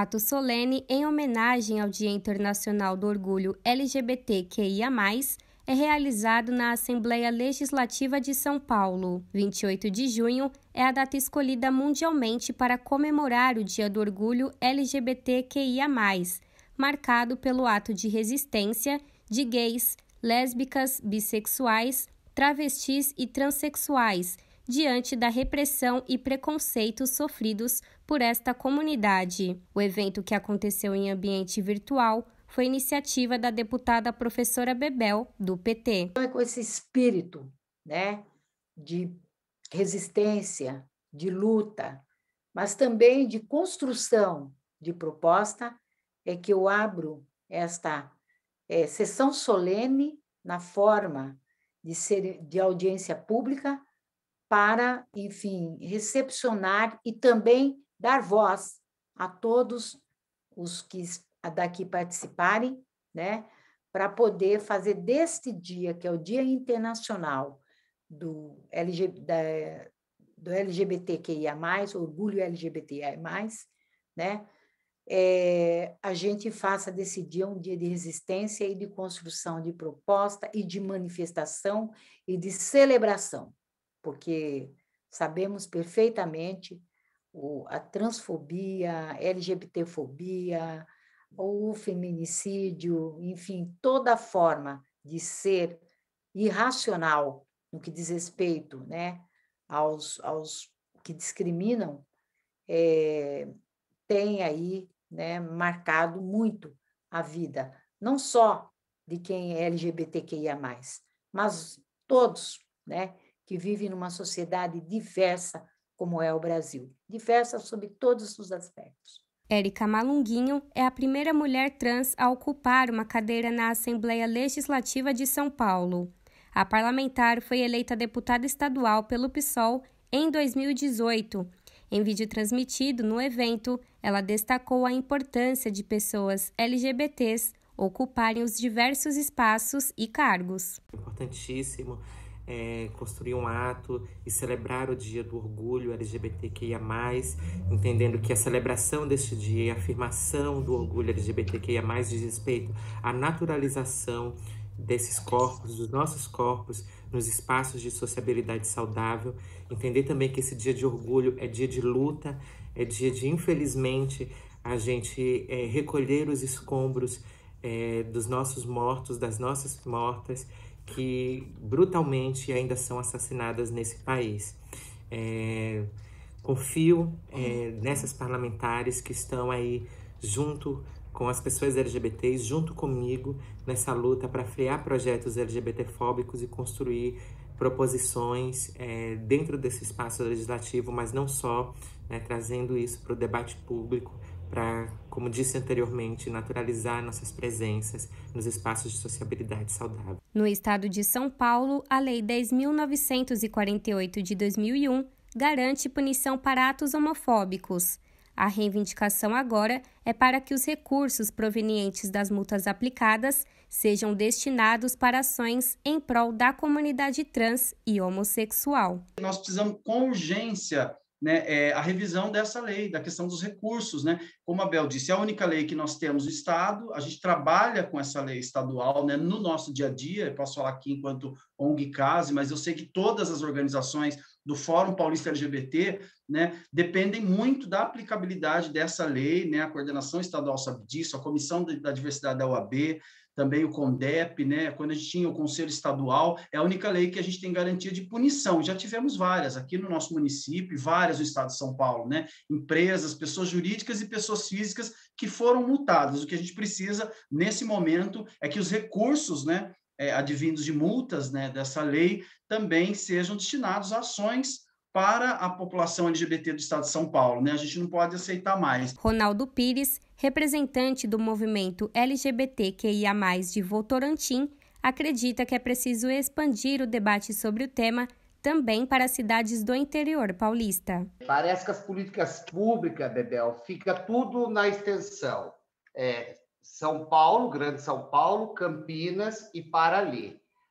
ato solene em homenagem ao Dia Internacional do Orgulho LGBTQIA, é realizado na Assembleia Legislativa de São Paulo. 28 de junho é a data escolhida mundialmente para comemorar o Dia do Orgulho LGBTQIA, marcado pelo ato de resistência de gays, lésbicas, bissexuais, travestis e transexuais diante da repressão e preconceitos sofridos por esta comunidade. O evento, que aconteceu em ambiente virtual, foi iniciativa da deputada professora Bebel, do PT. Então, é com esse espírito né, de resistência, de luta, mas também de construção de proposta, é que eu abro esta é, sessão solene na forma de ser de audiência pública para, enfim, recepcionar e também dar voz a todos os que daqui participarem, né, para poder fazer deste dia, que é o Dia Internacional do, LG, da, do LGBTQIA, orgulho LGBTIA, né, é, a gente faça desse dia um dia de resistência e de construção de proposta e de manifestação e de celebração porque sabemos perfeitamente o, a transfobia, a LGBTfobia, o feminicídio, enfim, toda forma de ser irracional no que diz respeito né, aos, aos que discriminam, é, tem aí né, marcado muito a vida, não só de quem é LGBTQIA, mas todos, né? que vive numa sociedade diversa como é o Brasil, diversa sob todos os aspectos. Érica Malunguinho é a primeira mulher trans a ocupar uma cadeira na Assembleia Legislativa de São Paulo. A parlamentar foi eleita deputada estadual pelo PSOL em 2018. Em vídeo transmitido no evento, ela destacou a importância de pessoas LGBTs ocuparem os diversos espaços e cargos. Importantíssimo é, construir um ato e celebrar o Dia do Orgulho LGBTQIA, entendendo que a celebração deste dia e a afirmação do orgulho LGBTQIA, diz respeito à naturalização desses corpos, dos nossos corpos, nos espaços de sociabilidade saudável. Entender também que esse dia de orgulho é dia de luta, é dia de, infelizmente, a gente é, recolher os escombros é, dos nossos mortos, das nossas mortas que brutalmente ainda são assassinadas nesse país. É, confio é, nessas parlamentares que estão aí junto com as pessoas LGBTs, junto comigo nessa luta para frear projetos LGBTfóbicos e construir proposições é, dentro desse espaço legislativo, mas não só, né, trazendo isso para o debate público, para como disse anteriormente, naturalizar nossas presenças nos espaços de sociabilidade saudável. No estado de São Paulo, a Lei 10.948 de 2001 garante punição para atos homofóbicos. A reivindicação agora é para que os recursos provenientes das multas aplicadas sejam destinados para ações em prol da comunidade trans e homossexual. Nós precisamos, com urgência, né, é, a revisão dessa lei, da questão dos recursos. Né? Como a Bel disse, é a única lei que nós temos no Estado, a gente trabalha com essa lei estadual né, no nosso dia a dia, eu posso falar aqui enquanto ONG CASE, mas eu sei que todas as organizações do Fórum Paulista LGBT né, dependem muito da aplicabilidade dessa lei, né, a coordenação estadual sabe disso, a Comissão da Diversidade da UAB, também o CONDEP, né? quando a gente tinha o Conselho Estadual, é a única lei que a gente tem garantia de punição. Já tivemos várias aqui no nosso município, várias no estado de São Paulo, né? Empresas, pessoas jurídicas e pessoas físicas que foram multadas. O que a gente precisa nesse momento é que os recursos, né, é, advindos de multas, né, dessa lei também sejam destinados a ações para a população LGBT do estado de São Paulo. Né? A gente não pode aceitar mais. Ronaldo Pires, representante do movimento LGBTQIA, de Votorantim, acredita que é preciso expandir o debate sobre o tema também para as cidades do interior paulista. Parece que as políticas públicas, Bebel, fica tudo na extensão. É, São Paulo, Grande São Paulo, Campinas e para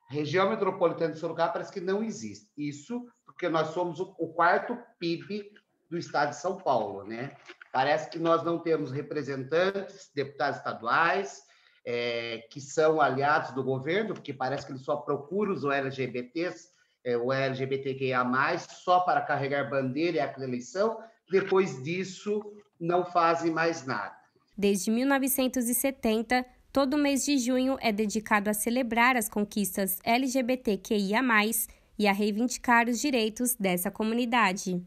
região metropolitana de Sorocaba parece que não existe. Isso porque nós somos o quarto PIB do Estado de São Paulo, né? Parece que nós não temos representantes, deputados estaduais, é, que são aliados do governo, porque parece que ele só procura os LGBTs, é, o LGBTQIA+, só para carregar bandeira e aquela eleição, depois disso não fazem mais nada. Desde 1970, todo mês de junho é dedicado a celebrar as conquistas LGBTQIA+, e a reivindicar os direitos dessa comunidade.